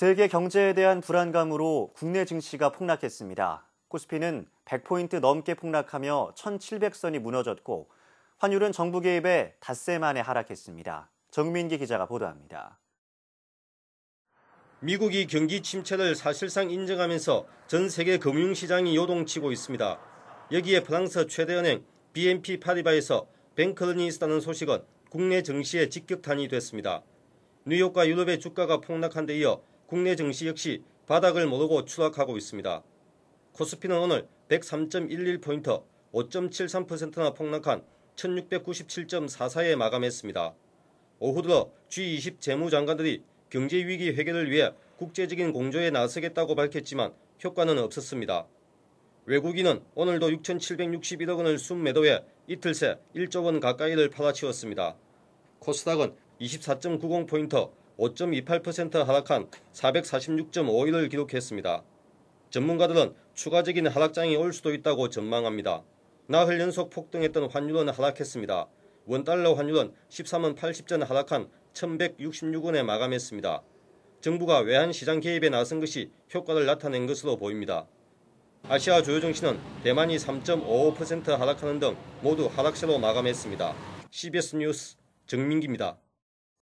세계 경제에 대한 불안감으로 국내 증시가 폭락했습니다. 코스피는 100포인트 넘게 폭락하며 1700선이 무너졌고 환율은 정부 개입에 닷새 만에 하락했습니다. 정민기 기자가 보도합니다. 미국이 경기 침체를 사실상 인정하면서 전 세계 금융시장이 요동치고 있습니다. 여기에 프랑스 최대은행 BNP 파리바에서 뱅크런이 있다는 소식은 국내 증시에 직격탄이 됐습니다. 뉴욕과 유럽의 주가가 폭락한 데 이어 국내 증시 역시 바닥을 모르고 추락하고 있습니다. 코스피는 오늘 103.11포인트 5.73%나 폭락한 1697.44에 마감했습니다. 오후 들어 G20 재무장관들이 경제위기 해결을 위해 국제적인 공조에 나서겠다고 밝혔지만 효과는 없었습니다. 외국인은 오늘도 6,761억 원을 순매도해 이틀 새 1조 원 가까이를 팔아치웠습니다. 코스닥은 24.90포인트 5.28% 하락한 446.5일을 기록했습니다. 전문가들은 추가적인 하락장이 올 수도 있다고 전망합니다. 나흘 연속 폭등했던 환율은 하락했습니다. 원달러 환율은 13원 80전 하락한 1166원에 마감했습니다. 정부가 외환시장 개입에 나선 것이 효과를 나타낸 것으로 보입니다. 아시아 주요 증시는 대만이 3.55% 하락하는 등 모두 하락세로 마감했습니다. CBS 뉴스 정민기입니다.